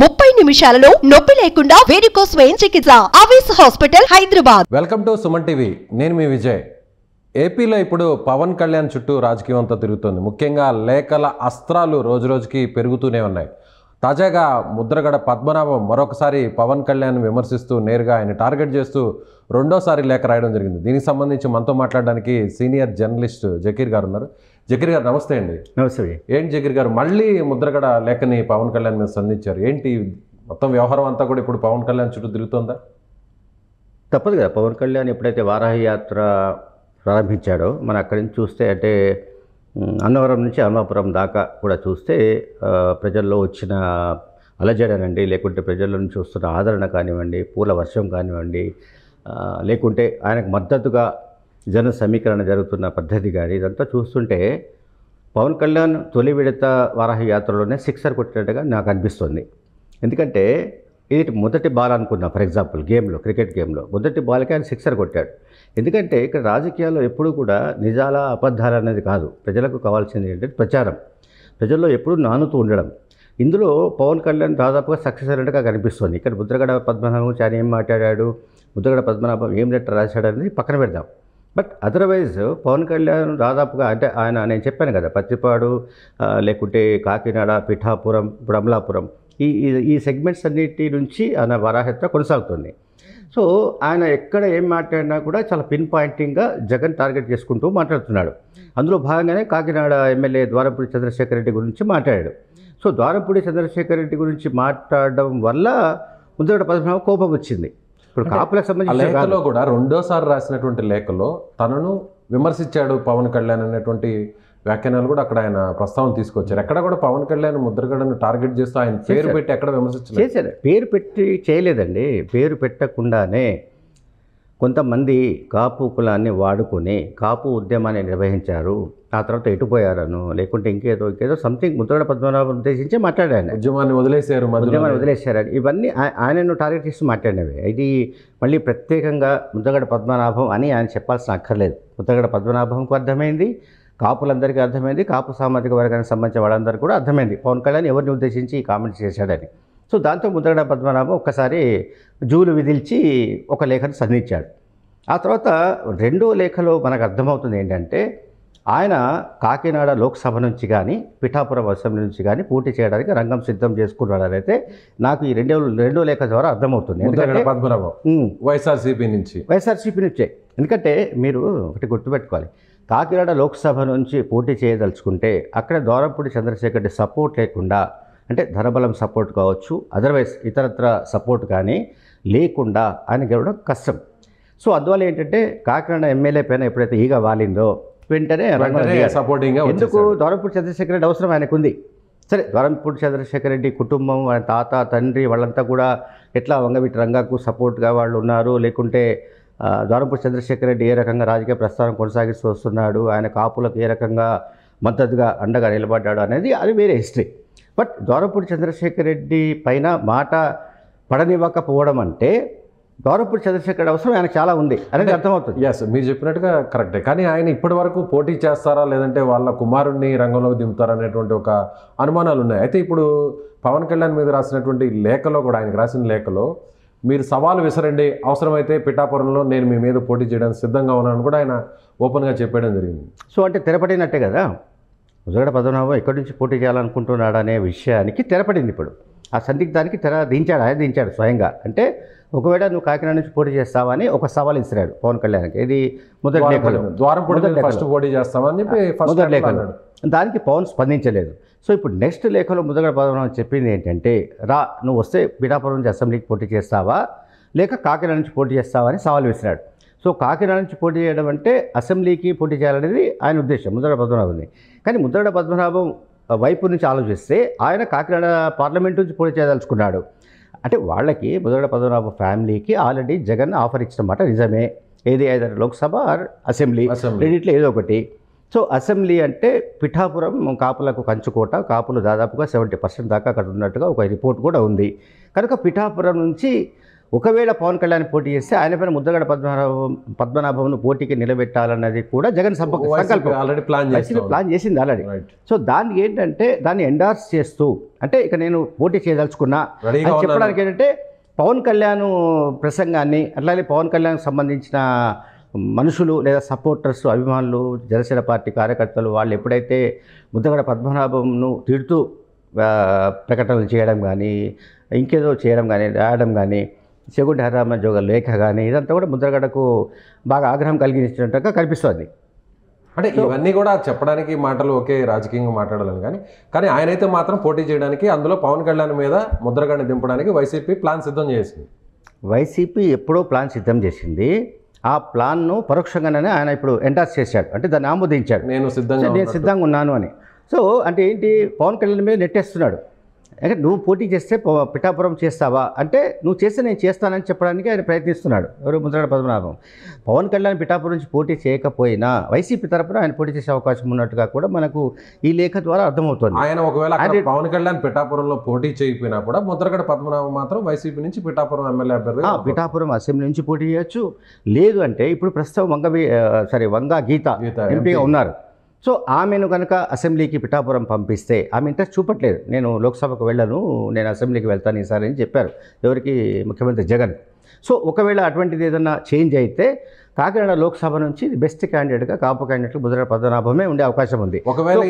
ముప్పై నిమిషాలలో నొప్పి లేకుండా వేడికో స్వయం చికిత్స ఆవేశ hospital Hyderabad welcome to Suman TV నేను మీ విజయ్ ఏపీలో ఇప్పుడు పవన్ కళ్యాణ్ చుట్టూ రాజకీయం అంతా తిరుగుతోంది ముఖ్యంగా లేఖల అస్త్రాలు రోజురోజుకి పెరుగుతూనే ఉన్నాయి తాజాగా ముద్రగడ పద్మనాభం మరొకసారి పవన్ కళ్యాణ్ విమర్శిస్తూ నేరుగా ఆయన టార్గెట్ చేస్తూ రెండోసారి లేఖ రాయడం జరిగింది దీనికి సంబంధించి మనతో మాట్లాడడానికి సీనియర్ జర్నలిస్ట్ జకీర్ గారు ఉన్నారు జకీర్ గారు నమస్తే అండి నమస్తే ఏంటి జకీర్ గారు మళ్ళీ ముద్రగడ లేఖని పవన్ కళ్యాణ్ మీద సంధించారు ఏంటి మొత్తం వ్యవహారం అంతా కూడా ఇప్పుడు పవన్ కళ్యాణ్ చుట్టూ తిరుగుతుందా తప్పదు కదా పవన్ కళ్యాణ్ ఎప్పుడైతే వారాహి యాత్ర ప్రారంభించాడో మనం అక్కడి నుంచి చూస్తే అంటే అన్నవరం నుంచి అమలాపురం దాకా కూడా చూస్తే ప్రజల్లో వచ్చిన అలజడనండి లేకుంటే ప్రజల నుంచి వస్తున్న ఆదరణ కానివ్వండి పూల వర్షం కానివ్వండి లేకుంటే ఆయనకు మద్దతుగా జన సమీకరణ జరుగుతున్న పద్ధతి కానీ ఇదంతా చూస్తుంటే పవన్ కళ్యాణ్ తొలి విడత వారాహ యాత్రలోనే సిక్సర్ కొట్టినట్టుగా నాకు అనిపిస్తుంది ఎందుకంటే ఇది మొదటి బాల్ అనుకున్నా ఫర్ ఎగ్జాంపుల్ గేమ్లో క్రికెట్ గేమ్లో మొదటి బాల్కి ఆయన సిక్సర్ కొట్టాడు ఎందుకంటే ఇక్కడ రాజకీయాల్లో ఎప్పుడూ కూడా నిజాల అబద్ధాలు అనేది కాదు ప్రజలకు కావాల్సింది ఏంటంటే ప్రచారం ప్రజల్లో ఎప్పుడూ నానుతూ ఉండడం ఇందులో పవన్ కళ్యాణ్ దాదాపుగా సక్సెస్ అయినట్టుగా కనిపిస్తుంది ఇక్కడ ముద్రగడ పద్మనాభం గురించి ఏం మాట్లాడాడు ముద్రగడ పద్మనాభం ఏం లెటర్ రాశాడు అనేది పక్కన పెడదాం బట్ అదర్వైజ్ పవన్ కళ్యాణ్ దాదాపుగా అంటే ఆయన నేను చెప్పాను కదా పత్తిపాడు లేకుంటే కాకినాడ పిఠాపురం ఇప్పుడు అమలాపురం ఈ ఈ సెగ్మెంట్స్ అన్నిటి నుంచి ఆయన వరాహత్ర కొనసాగుతుంది సో ఆయన ఎక్కడ ఏం మాట్లాడినా కూడా చాలా పిన్ పాయింటింగ్గా జగన్ టార్గెట్ చేసుకుంటూ మాట్లాడుతున్నాడు అందులో భాగంగానే కాకినాడ ఎమ్మెల్యే ద్వారపూడి చంద్రశేఖర్ రెడ్డి గురించి మాట్లాడాడు సో ద్వారపూడి చంద్రశేఖర్ రెడ్డి గురించి మాట్లాడడం వల్ల ముందర పద్మనాభ కోపం వచ్చింది ఇప్పుడు కాపులకు సంబంధించిన లేఖలో కూడా రెండోసారి రాసినటువంటి లేఖలో తనను విమర్శించాడు పవన్ కళ్యాణ్ అనేటువంటి వ్యాఖ్యానాలు కూడా అక్కడ ఆయన ప్రస్తావన తీసుకొచ్చారు ఎక్కడ కూడా పవన్ కళ్యాణ్ ముద్రగడను టార్గెట్ చేస్తూ ఆయన పేరు పెట్టి ఎక్కడ విమర్శించారు చేశారు పేరు పెట్టి చేయలేదండి పేరు పెట్టకుండానే కొంతమంది కాపు కులాన్ని వాడుకొని కాపు ఉద్యమాన్ని నిర్వహించారు ఆ తర్వాత ఎటుపోయారను లేకుంటే ఇంకేదో ఇంకేదో సంథింగ్ ముద్రగడ పద్మనాభం ఉద్దేశించి మాట్లాడాను ఉద్యమాన్ని వదిలేశారు ఉద్యమాన్ని వదిలేశారు ఇవన్నీ ఆయనను టార్గెట్ చేసి మాట్లాడినవి ఇది మళ్ళీ ప్రత్యేకంగా ముద్రగడ పద్మనాభం అని ఆయన చెప్పాల్సిన అక్కర్లేదు ముద్రగడ పద్మనాభంకు అర్థమైంది కాపులందరికీ అర్థమైంది కాపు సామాజిక వర్గానికి సంబంధించిన వాళ్ళందరూ కూడా అర్థమైంది పవన్ కళ్యాణ్ ఎవరిని ఉద్దేశించి కామెంట్ చేశాడని సో దాంతో ముద్రగడ పద్మనాభం ఒక్కసారి జూలు విధిల్చి ఒక లేఖను సంధించాడు ఆ తర్వాత రెండో లేఖలో మనకు అర్థమవుతుంది ఏంటంటే ఆయన కాకినాడ లోక్సభ నుంచి కానీ పిఠాపురం అసెంబ్లీ నుంచి కానీ పోటీ చేయడానికి రంగం సిద్ధం చేసుకున్నాడని అయితే నాకు ఈ రెండో రెండో లేఖ ద్వారా అర్థమవుతుంది వైఎస్ఆర్సీపీ నుంచి వైఎస్ఆర్సీపీ నుంచే ఎందుకంటే మీరు ఒకటి గుర్తుపెట్టుకోవాలి కాకినాడ లోక్సభ నుంచి పోటీ చేయదలుచుకుంటే అక్కడ దోరంపూడి చంద్రశేఖర్ రెడ్డి సపోర్ట్ లేకుండా అంటే ధనబలం సపోర్ట్ కావచ్చు అదర్వైజ్ ఇతరత్ర సపోర్ట్ కానీ లేకుండా ఆయన గెలవడం కష్టం సో అందువల్ల ఏంటంటే కాకినాడ ఎమ్మెల్యే పైన ఎప్పుడైతే ఈగ వాలిందో వెంటనే సపోర్టింగ్ ఎందుకు దోరంపూడి చంద్రశేఖర రెడ్డి అవసరం ఆయనకుంది సరే ద్వారంపూడి చంద్రశేఖర్ రెడ్డి కుటుంబం ఆయన తాత తండ్రి వాళ్ళంతా కూడా ఎట్లా వంగవీటి రంగాకు సపోర్ట్గా వాళ్ళు ఉన్నారు లేకుంటే ద్వారంపూడి చంద్రశేఖర్ రెడ్డి ఏ రకంగా రాజకీయ ప్రస్థానం కొనసాగిస్తూ వస్తున్నాడు ఆయన కాపులకు ఏ రకంగా మద్దతుగా అండగా నిలబడ్డాడు అనేది అది వేరే హిస్టరీ బట్ ద్వారంపూడి చంద్రశేఖర్ రెడ్డి పైన మాట పడనివ్వకపోవడం అంటే ద్వారపూడి చంద్రశేఖర్ అవసరం ఆయన చాలా ఉంది అనేది అర్థమవుతుంది ఎస్ మీరు చెప్పినట్టుగా కరెక్టే కానీ ఆయన ఇప్పటి వరకు పోటీ చేస్తారా లేదంటే వాళ్ళ కుమారుణ్ణి రంగంలోకి దింపుతారా అనేటువంటి ఒక అనుమానాలు ఉన్నాయి అయితే ఇప్పుడు పవన్ కళ్యాణ్ మీద రాసినటువంటి లేఖలో కూడా ఆయనకు రాసిన లేఖలో మీరు సవాలు విసరండి అవసరమైతే పిఠాపురంలో నేను మీ మీద పోటీ చేయడానికి సిద్ధంగా ఉన్నానని కూడా ఆయన ఓపెన్గా చెప్పడం జరిగింది సో అంటే తెరపడినట్టే కదా ఉజగడ పద్మనాభం ఎక్కడి నుంచి పోటీ చేయాలనుకుంటున్నాడనే విషయానికి తెరపడింది ఇప్పుడు ఆ సందిగ్ధానికి తెర దించాడు ఆయన దించాడు స్వయంగా అంటే ఒకవేళ నువ్వు కాకినాడ నుంచి పోటీ చేస్తావని ఒక సవాల్ ఇస్తున్నాడు పవన్ కళ్యాణ్కి ఇది మొదటి లేఖలు ద్వారం ఫస్ట్ పోటీ చేస్తామని చెప్పి మొదటి లేఖలు దానికి పవన్ స్పందించలేదు సో ఇప్పుడు నెక్స్ట్ లేఖలో ముదగడ పదవనం చెప్పింది ఏంటంటే రా నువ్వు వస్తే పీఠాపురం నుంచి అసెంబ్లీకి పోటీ చేస్తావా లేక కాకినాడ నుంచి పోటీ చేస్తావా అని సవాల్ విసిరాడు సో కాకినాడ నుంచి పోటీ చేయడం అంటే అసెంబ్లీకి పోటీ చేయాలనేది ఆయన ఉద్దేశం ముద్రగడ పద్మనాభంది కానీ ముద్రగడ పద్మనాభం వైపు నుంచి ఆలోచిస్తే ఆయన కాకినాడ పార్లమెంట్ నుంచి పోటీ చేయదలుచుకున్నాడు అంటే వాళ్ళకి బుధవాడ పద్మనాభ ఫ్యామిలీకి ఆల్రెడీ జగన్ ఆఫర్ ఇచ్చినమాట నిజమే ఏది ఏదైనా లోక్సభ ఆర్ అసెంబ్లీ రెండిట్లో ఏదో ఒకటి సో అసెంబ్లీ అంటే పిఠాపురం కాపులకు కంచుకోట కాపులు దాదాపుగా సెవెంటీ పర్సెంట్ దాకా అక్కడ ఉన్నట్టుగా ఒక రిపోర్ట్ కూడా ఉంది కనుక పిఠాపురం నుంచి ఒకవేళ పవన్ కళ్యాణ్ పోటీ చేస్తే ఆయన పైన ముద్దగడ పద్మనాభం పద్మనాభంను పోటీకి నిలబెట్టాలన్నది కూడా జగన్ సంకల్పం ఆల్రెడీ ప్లాన్ ప్లాన్ చేసింది ఆల్రెడీ సో దాన్ని ఏంటంటే దాన్ని ఎండార్స్ చేస్తూ అంటే ఇక నేను పోటీ చేయదలుచుకున్నా చెప్పడానికి ఏంటంటే పవన్ కళ్యాణ్ ప్రసంగాన్ని అట్లాగే పవన్ కళ్యాణ్ సంబంధించిన మనుషులు లేదా సపోర్టర్స్ అభిమానులు జనసేన పార్టీ కార్యకర్తలు వాళ్ళు ఎప్పుడైతే ముద్దగడ పద్మనాభంను తిడుతూ ప్రకటనలు చేయడం కానీ ఇంకేదో చేయడం కానీ రాయడం కానీ చెగుంటి హరిరామరాజు జోగ లేఖ కానీ ఇదంతా కూడా ముద్రగడకు బాగా ఆగ్రహం కలిగించినట్టుగా కనిపిస్తుంది అంటే ఇవన్నీ కూడా చెప్పడానికి మాటలు ఒకే రాజకీయంగా మాట్లాడాలని కానీ కానీ ఆయన అయితే మాత్రం పోటీ చేయడానికి అందులో పవన్ కళ్యాణ్ మీద ముద్రగడ్డ దింపడానికి వైసీపీ ప్లాన్ సిద్ధం చేసింది వైసీపీ ఎప్పుడో ప్లాన్ సిద్ధం చేసింది ఆ ప్లాన్ను పరోక్షంగానే ఆయన ఇప్పుడు ఎంటార్స్ చేశాడు అంటే దాన్ని ఆమోదించాడు నేను సిద్ధంగా నేను సిద్ధంగా ఉన్నాను అని సో అంటే ఏంటి పవన్ కళ్యాణ్ మీద నెట్టేస్తున్నాడు అంటే నువ్వు పోటీ చేస్తే పిఠాపురం చేస్తావా అంటే నువ్వు చేస్తే నేను చేస్తానని చెప్పడానికి ఆయన ప్రయత్నిస్తున్నాడు ఎవరు ముద్రాడ పద్మనాభం పవన్ కళ్యాణ్ పిఠాపురం నుంచి పోటీ చేయకపోయినా వైసీపీ తరపున ఆయన పోటీ చేసే అవకాశం ఉన్నట్టుగా కూడా మనకు ఈ లేఖ ద్వారా అర్థమవుతుంది ఆయన ఒకవేళ పవన్ కళ్యాణ్ పిఠాపురంలో పోటీ చేయకపోయినా కూడా ముద్రగడ పద్మనాభం మాత్రం వైసీపీ నుంచి పిఠాపురం ఎమ్మెల్యే అభ్యర్థి పిఠాపురం అసెంబ్లీ నుంచి పోటీ చేయొచ్చు లేదు అంటే ఇప్పుడు ప్రస్తుతం వంగ సారీ వంగ గీత ఎంపీగా ఉన్నారు సో ఆమెను కనుక అసెంబ్లీకి పిఠాపురం పంపిస్తే ఆమె ఇంట్రెస్ట్ చూపట్లేదు నేను లోక్సభకు వెళ్ళను నేను అసెంబ్లీకి వెళ్తాను ఈసారి అని చెప్పారు ఎవరికి ముఖ్యమంత్రి జగన్ సో ఒకవేళ అటువంటిది ఏదైనా చేంజ్ అయితే కాకినాడ లోక్సభ నుంచి బెస్ట్ క్యాండిడేట్గా కాపు క్యాండిడేట్ బుధుర పద్మనాభమే ఉండే అవకాశం ఉంది ఒకవేళ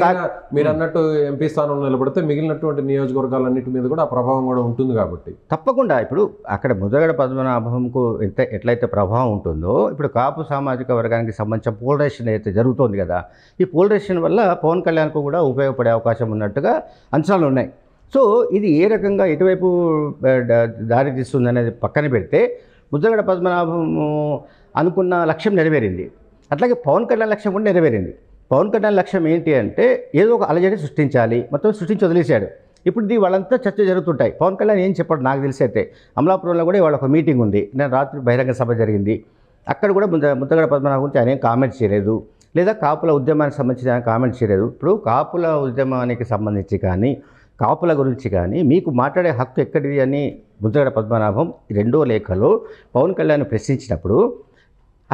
మీరు అన్నట్టు ఎంపీ స్థానంలో నిలబడితే మిగిలినటువంటి నియోజకవర్గాలన్నింటి మీద కూడా ప్రభావం కూడా ఉంటుంది కాబట్టి తప్పకుండా ఇప్పుడు అక్కడ బుధగడ పద్మనాభంకు ఎంత ఎట్లయితే ప్రభావం ఉంటుందో ఇప్పుడు కాపు సామాజిక వర్గానికి సంబంధించిన పోలరేషన్ అయితే జరుగుతోంది కదా ఈ పోలరేషన్ వల్ల పవన్ కళ్యాణ్కు కూడా ఉపయోగపడే అవకాశం ఉన్నట్టుగా అంచనాలు ఉన్నాయి సో ఇది ఏ రకంగా ఎటువైపు దారితీస్తుంది అనేది పక్కన పెడితే ముద్రగడ పద్మనాభం అనుకున్న లక్ష్యం నెరవేరింది అట్లాగే పవన్ కళ్యాణ్ లక్ష్యం కూడా నెరవేరింది పవన్ కళ్యాణ్ లక్ష్యం ఏంటి అంటే ఏదో ఒక అలజడి సృష్టించాలి మొత్తం సృష్టించి వదిలేశాడు ఇప్పుడు ఇది వాళ్ళంతా చర్చ జరుగుతుంటాయి పవన్ కళ్యాణ్ ఏం చెప్పాడు నాకు తెలిసి అయితే అమలాపురంలో కూడా వాళ్ళ ఒక మీటింగ్ ఉంది నేను రాత్రి బహిరంగ సభ జరిగింది అక్కడ కూడా ముద్ద ముద్దగడ పద్మనాభం గురించి ఆయన ఏం కామెంట్ చేయలేదు లేదా కాపుల ఉద్యమానికి సంబంధించి ఆయన కామెంట్ చేయలేదు ఇప్పుడు కాపుల ఉద్యమానికి సంబంధించి కానీ కాపుల గురించి కానీ మీకు మాట్లాడే హక్కు ఎక్కడిది అని ముద్రగడ పద్మనాభం రెండో లేఖలో పవన్ కళ్యాణ్ ప్రశ్నించినప్పుడు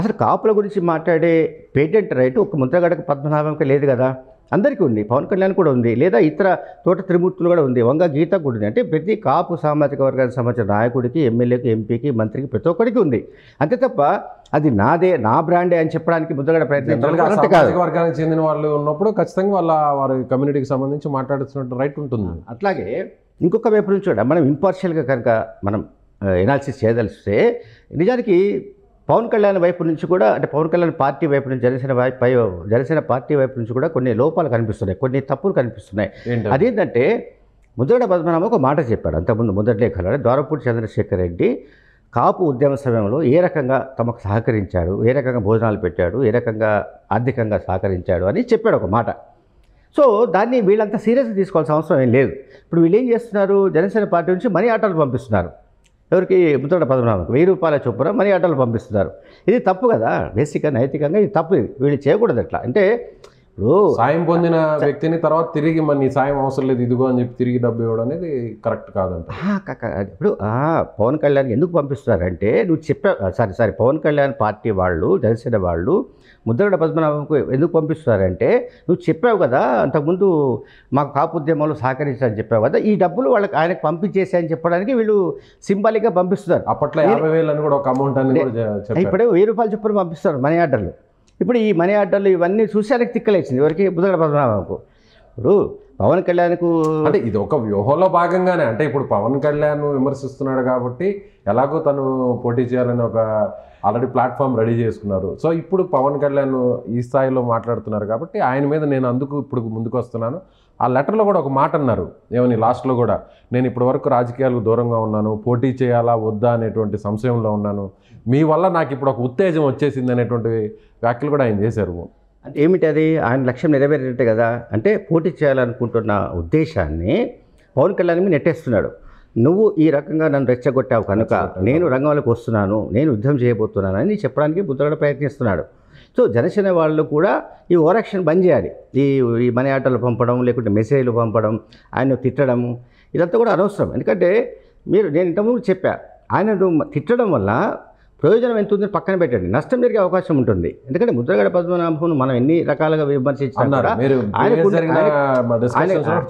అసలు కాపుల గురించి మాట్లాడే పేటెంట్ రైట్ ఒక ముద్రగడకు పద్మనాభంకి లేదు కదా అందరికీ ఉంది పవన్ కళ్యాణ్ కూడా ఉంది లేదా ఇతర తోట త్రిమూర్తులు కూడా ఉంది వంగ గీత కూడా ఉంది అంటే ప్రతి కాపు సామాజిక వర్గానికి సంబంధించిన నాయకుడికి ఎమ్మెల్యేకి ఎంపీకి మంత్రికి ప్రతి ఒక్కరికి ఉంది అంతే తప్ప అది నాదే నా బ్రాండే అని చెప్పడానికి ముద్దగడ ప్రయత్నించాలి వర్గానికి చెందిన వాళ్ళు ఉన్నప్పుడు ఖచ్చితంగా వాళ్ళ వారి కమ్యూనిటీకి సంబంధించి మాట్లాడుతున్నట్టు రైట్ ఉంటుంది అట్లాగే ఇంకొక వైపు నుంచి మనం ఇంపార్షియల్గా కనుక మనం ఎనాలిసిస్ చేయదలిస్తే నిజానికి పవన్ కళ్యాణ్ వైపు నుంచి కూడా అంటే పవన్ కళ్యాణ్ పార్టీ వైపు నుంచి జనసేన పై జనసేన పార్టీ వైపు నుంచి కూడా కొన్ని లోపాలు కనిపిస్తున్నాయి కొన్ని తప్పులు కనిపిస్తున్నాయి అదేంటంటే ముద్రగడ పద్మనాభం ఒక మాట చెప్పాడు అంతకుముందు మొదటి లేఖలో ద్వారపూడి చంద్రశేఖర్ రెడ్డి కాపు ఉద్యమ సమయంలో ఏ రకంగా తమకు సహకరించాడు ఏ రకంగా భోజనాలు పెట్టాడు ఏ రకంగా ఆర్థికంగా సహకరించాడు అని చెప్పాడు ఒక మాట సో దాన్ని వీళ్ళంతా సీరియస్గా తీసుకోవాల్సిన అవసరం ఏం లేదు ఇప్పుడు వీళ్ళు ఏం చేస్తున్నారు జనసేన పార్టీ నుంచి మనీ ఆటలు పంపిస్తున్నారు ఎవరికి ముద్రడ పద్మనాభకు వెయ్యి రూపాయల చొప్పున మనీ ఆటోలు పంపిస్తున్నారు ఇది తప్పు కదా బేసిక్గా నైతికంగా ఇది తప్పు ఇది వీళ్ళు చేయకూడదు ఎట్లా అంటే ఇప్పుడు సాయం పొందిన వ్యక్తిని తర్వాత తిరిగి మన సాయం అవసరం లేదు ఇదిగో అని చెప్పి తిరిగి డబ్బు ఇవ్వడం అనేది కరెక్ట్ కాదంట ఇప్పుడు పవన్ కళ్యాణ్ ఎందుకు అంటే నువ్వు చెప్పా sorry sorry Pawan Kalyan party వాళ్ళు జనసేన వాళ్ళు ముద్రగడ పద్మనాభంకు ఎందుకు పంపిస్తారంటే నువ్వు చెప్పావు కదా అంతకుముందు మాకు కాపుద్యమంలో సహకరించారని చెప్పావు కదా ఈ డబ్బులు వాళ్ళకి ఆయనకు పంపించేసాయని చెప్పడానికి వీళ్ళు సింబాలిక్గా పంపిస్తున్నారు అప్పట్లో యాభై వేలు అని కూడా ఒక అమౌంట్ అని ఇప్పుడే వెయ్యి రూపాయలు చొప్పున పంపిస్తారు మనీ ఆర్డర్లు ఇప్పుడు ఈ మనీ ఆర్డర్లు ఇవన్నీ చూసి ఆయనకు తిక్కలేసింది ఎవరికి ముద్రగడ పద్మనాభంకు ఇప్పుడు పవన్ కళ్యాణ్కు అంటే ఇది ఒక వ్యూహంలో భాగంగానే అంటే ఇప్పుడు పవన్ కళ్యాణ్ విమర్శిస్తున్నాడు కాబట్టి ఎలాగో తను పోటీ చేయాలని ఒక ఆల్రెడీ ప్లాట్ఫామ్ రెడీ చేసుకున్నారు సో ఇప్పుడు పవన్ కళ్యాణ్ ఈ స్థాయిలో మాట్లాడుతున్నారు కాబట్టి ఆయన మీద నేను అందుకు ఇప్పుడు ముందుకు వస్తున్నాను ఆ లెటర్లో కూడా ఒక మాట అన్నారు ఏమని లాస్ట్లో కూడా నేను ఇప్పటి వరకు రాజకీయాలకు దూరంగా ఉన్నాను పోటీ చేయాలా వద్దా అనేటువంటి సంశయంలో ఉన్నాను మీ వల్ల నాకు ఇప్పుడు ఒక ఉత్తేజం వచ్చేసింది అనేటువంటి వ్యాఖ్యలు కూడా ఆయన చేశారు అంటే ఏమిటి అది ఆయన లక్ష్యం నెరవేరినట్టే కదా అంటే పోటీ చేయాలనుకుంటున్న ఉద్దేశాన్ని పవన్ కళ్యాణ్ మీద నెట్టేస్తున్నాడు నువ్వు ఈ రకంగా నన్ను రెచ్చగొట్టావు కనుక నేను రంగంలోకి వస్తున్నాను నేను యుద్ధం చేయబోతున్నానని చెప్పడానికి బుద్ధుడు ప్రయత్నిస్తున్నాడు సో జనసేన వాళ్ళు కూడా ఈ ఓరక్షన్ బంద్ చేయాలి ఈ ఈ మనీ ఆటలు పంపడం లేకుంటే మెసేజ్లు పంపడం ఆయన తిట్టడం ఇదంతా కూడా అనవసరం ఎందుకంటే మీరు నేను ఇంతకుముందు చెప్పా ఆయన తిట్టడం వల్ల ప్రయోజనం ఎంత ఉందని పక్కన పెట్టండి నష్టం జరిగే అవకాశం ఉంటుంది ఎందుకంటే ముద్రగడ పద్మనాభం మనం ఎన్ని రకాలుగా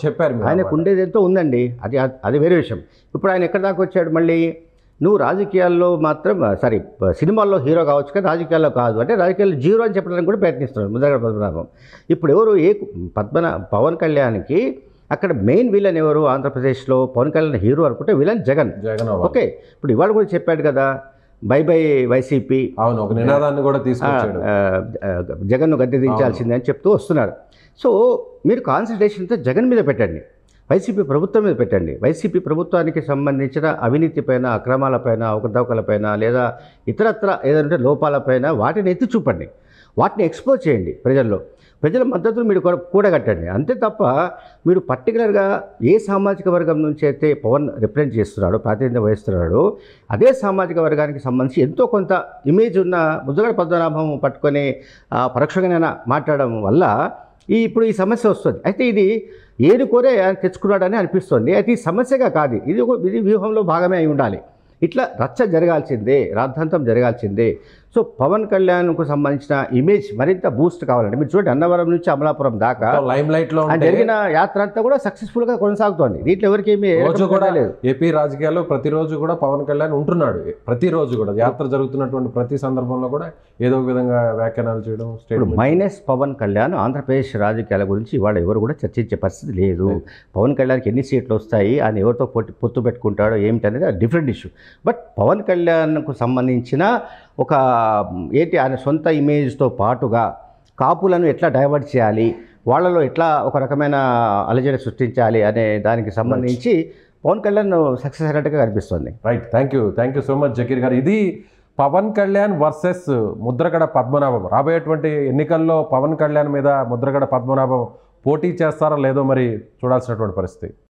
చెప్పారు ఆయనకు ఉండేది ఎంతో ఉందండి అది అది వేరే విషయం ఇప్పుడు ఆయన ఎక్కడ దాకా వచ్చాడు మళ్ళీ నువ్వు రాజకీయాల్లో మాత్రం సారీ సినిమాల్లో హీరో కావచ్చు కానీ రాజకీయాల్లో కాదు అంటే రాజకీయాల్లో జీరో అని చెప్పడానికి కూడా ప్రయత్నిస్తున్నాడు ముద్రగడ పద్మనాభం ఇప్పుడు ఎవరు ఏ పద్మనా పవన్ కళ్యాణ్కి అక్కడ మెయిన్ విలన్ ఎవరు ఆంధ్రప్రదేశ్లో పవన్ కళ్యాణ్ హీరో అనుకుంటే విలన్ జగన్ జగన్ ఓకే ఇప్పుడు ఇవాళ కూడా చెప్పాడు కదా బై బై వైసీపీ అవును ఒక నినాదాన్ని కూడా తీసుకొచ్చాడు జగన్ను గద్దె దించాల్సిందని చెప్తూ వస్తున్నారు సో మీరు కాన్సన్ట్రేషన్తో జగన్ మీద పెట్టండి వైసీపీ ప్రభుత్వం మీద పెట్టండి వైసీపీ ప్రభుత్వానికి సంబంధించిన అవినీతిపైన అక్రమాలపైన అవకతవకలపైన లేదా ఇతరత్ర ఏదంటే లోపాలపైన వాటిని ఎత్తి చూపండి వాటిని ఎక్స్పోజ్ చేయండి ప్రజల్లో ప్రజల మద్దతును మీరు కూడగట్టండి అంతే తప్ప మీరు పర్టికులర్గా ఏ సామాజిక వర్గం నుంచి అయితే పవన్ రిప్రజెంట్ చేస్తున్నాడో ప్రాతినిధ్యం వహిస్తున్నాడో అదే సామాజిక వర్గానికి సంబంధించి ఎంతో కొంత ఇమేజ్ ఉన్న ముద్దుగడ పద్మనాభం పట్టుకొని పరోక్షంగానైనా మాట్లాడడం వల్ల ఈ ఇప్పుడు ఈ సమస్య వస్తుంది అయితే ఇది ఏడు కోరే ఆయన తెచ్చుకున్నాడని అనిపిస్తుంది అయితే ఈ సమస్యగా కాదు ఇది ఒక ఇది వ్యూహంలో భాగమే అయి ఉండాలి ఇట్లా రచ్చ జరగాల్సిందే రాద్ధాంతం జరగాల్సిందే సో పవన్ కళ్యాణ్కు సంబంధించిన ఇమేజ్ మరింత బూస్ట్ కావాలంటే మీరు చూడండి అన్నవరం నుంచి అమలాపురం దాకా లైమ్ లైట్ లో జరిగిన యాత్ర అంతా కూడా సక్సెస్ఫుల్ గా కొనసాగుతోంది దీంట్లో ఎవరికి ఏమీ కూడా లేదు ఏపీ రాజకీయాల్లో ప్రతిరోజు కూడా పవన్ కళ్యాణ్ ఉంటున్నాడు ప్రతిరోజు కూడా యాత్ర జరుగుతున్నటువంటి ప్రతి సందర్భంలో కూడా ఏదో విధంగా వ్యాఖ్యానాలు చేయడం మైనస్ పవన్ కళ్యాణ్ ఆంధ్రప్రదేశ్ రాజకీయాల గురించి వాళ్ళు ఎవరు కూడా చర్చించే పరిస్థితి లేదు పవన్ కళ్యాణ్కి ఎన్ని సీట్లు వస్తాయి అని ఎవరితో పొత్తు పెట్టుకుంటాడో ఏమిటనేది డిఫరెంట్ ఇష్యూ బట్ పవన్ కళ్యాణ్కు సంబంధించిన ఒక ఏంటి ఆయన సొంత ఇమేజ్తో పాటుగా కాపులను ఎట్లా డైవర్ట్ చేయాలి వాళ్ళలో ఎట్లా ఒక రకమైన అలజడి సృష్టించాలి అనే దానికి సంబంధించి పవన్ కళ్యాణ్ సక్సెస్ అయినట్టుగా కనిపిస్తుంది right thank you thank you so much Zakir గారు ఇది పవన్ కళ్యాణ్ వర్సెస్ ముద్రగడ పద్మనాభం రాబోయేటువంటి ఎన్నికల్లో పవన్ కళ్యాణ్ మీద ముద్రగడ పద్మనాభం పోటీ చేస్తారా లేదో మరి చూడాల్సినటువంటి పరిస్థితి